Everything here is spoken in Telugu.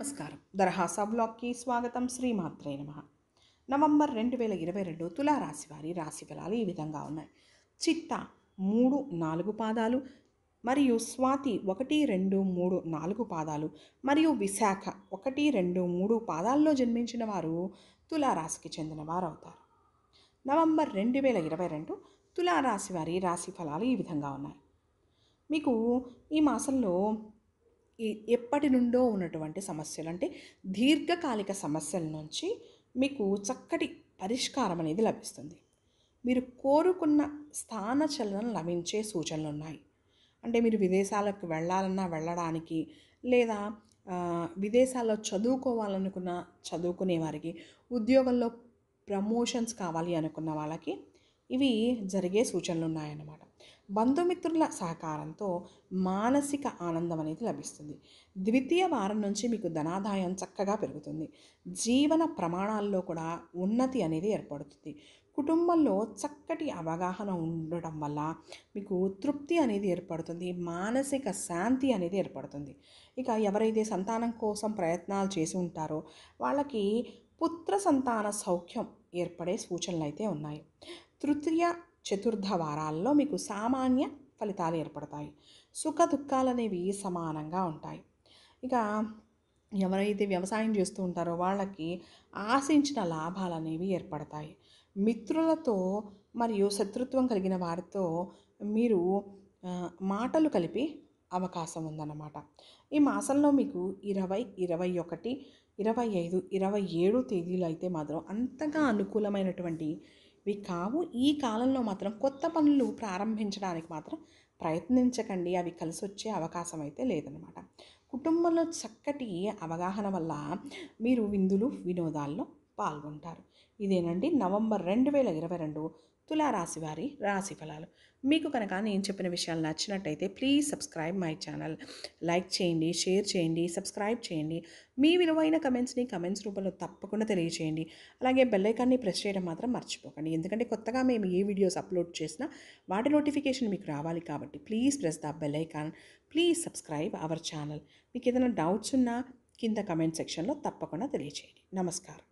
నమస్కారం దర్హాసా బ్లాగ్కి స్వాగతం శ్రీమాత్రే నమ నవంబర్ రెండు వేల ఇరవై రెండు తులారాశి వారి రాశి ఫలాలు ఈ విధంగా ఉన్నాయి చిత్త మూడు నాలుగు పాదాలు మరియు స్వాతి ఒకటి రెండు మూడు నాలుగు పాదాలు మరియు విశాఖ ఒకటి రెండు మూడు పాదాల్లో జన్మించిన వారు తులారాశికి చెందిన వారు అవుతారు నవంబర్ రెండు వేల ఇరవై రెండు తులారాశి వారి రాశి ఫలాలు ఈ విధంగా ఉన్నాయి మీకు ఈ మాసంలో ఎప్పటి నుండో ఉన్నటువంటి సమస్యలు అంటే దీర్ఘకాలిక సమస్యల నుంచి మీకు చక్కటి పరిష్కారం అనేది లభిస్తుంది మీరు కోరుకున్న స్థాన చలనం లభించే సూచనలు ఉన్నాయి అంటే మీరు విదేశాలకు వెళ్ళాలన్నా వెళ్ళడానికి లేదా విదేశాల్లో చదువుకోవాలనుకున్న చదువుకునే వారికి ఉద్యోగంలో ప్రమోషన్స్ కావాలి అనుకున్న వాళ్ళకి ఇవి జరిగే సూచనలు ఉన్నాయన్నమాట బంధుమిత్రుల సహకారంతో మానసిక ఆనందం అనేది లభిస్తుంది ద్వితీయ వారం నుంచి మీకు ధనాదాయం చక్కగా పెరుగుతుంది జీవన ప్రమాణాల్లో కూడా ఉన్నతి అనేది ఏర్పడుతుంది కుటుంబంలో చక్కటి అవగాహన ఉండటం వల్ల మీకు తృప్తి అనేది ఏర్పడుతుంది మానసిక శాంతి అనేది ఏర్పడుతుంది ఇక ఎవరైతే సంతానం కోసం ప్రయత్నాలు చేసి ఉంటారో వాళ్ళకి పుత్ర సంతాన సౌఖ్యం ఏర్పడే సూచనలు అయితే ఉన్నాయి తృతీయ చతుర్థ వారాల్లో మీకు సామాన్య ఫలితాలు ఏర్పడతాయి సుఖ దుఃఖాలు అనేవి సమానంగా ఉంటాయి ఇక ఎవరైతే వ్యవసాయం చేస్తూ ఉంటారో వాళ్ళకి ఆశించిన లాభాలు అనేవి ఏర్పడతాయి మిత్రులతో మరియు శత్రుత్వం కలిగిన వారితో మీరు మాటలు కలిపి అవకాశం ఉందన్నమాట ఈ మాసంలో మీకు ఇరవై ఇరవై ఒకటి ఇరవై ఐదు ఇరవై ఏడు తేదీలు అయితే మాత్రం అంతగా అనుకూలమైనటువంటి ఇవి కావు ఈ కాలంలో మాత్రం కొత్త పనులు ప్రారంభించడానికి మాత్రం ప్రయత్నించకండి అవి కలిసి వచ్చే అవకాశం అయితే లేదనమాట కుటుంబంలో చక్కటి అవగాహన వల్ల మీరు విందులు వినోదాల్లో పాల్గొంటారు ఇదేనండి నవంబర్ రెండు వేల ఇరవై రెండు తులారాశివారి వారి రాశి ఫలాలు మీకు కనుక నేను చెప్పిన విషయాలు నచ్చినట్టయితే please subscribe my channel like చేయండి షేర్ చేయండి సబ్స్క్రైబ్ చేయండి మీ విలువైన కమెంట్స్ని కమెంట్స్ రూపంలో తప్పకుండా తెలియజేయండి అలాగే బెల్లైకాన్ని ప్రెస్ చేయడం మాత్రం మర్చిపోకండి ఎందుకంటే కొత్తగా మేము ఏ వీడియోస్ అప్లోడ్ చేసినా వాటి నోటిఫికేషన్ మీకు రావాలి కాబట్టి please press the bell icon please subscribe our channel మీకు ఏదైనా డౌట్స్ ఉన్నా కింద కమెంట్ సెక్షన్లో తప్పకుండా తెలియజేయండి నమస్కారం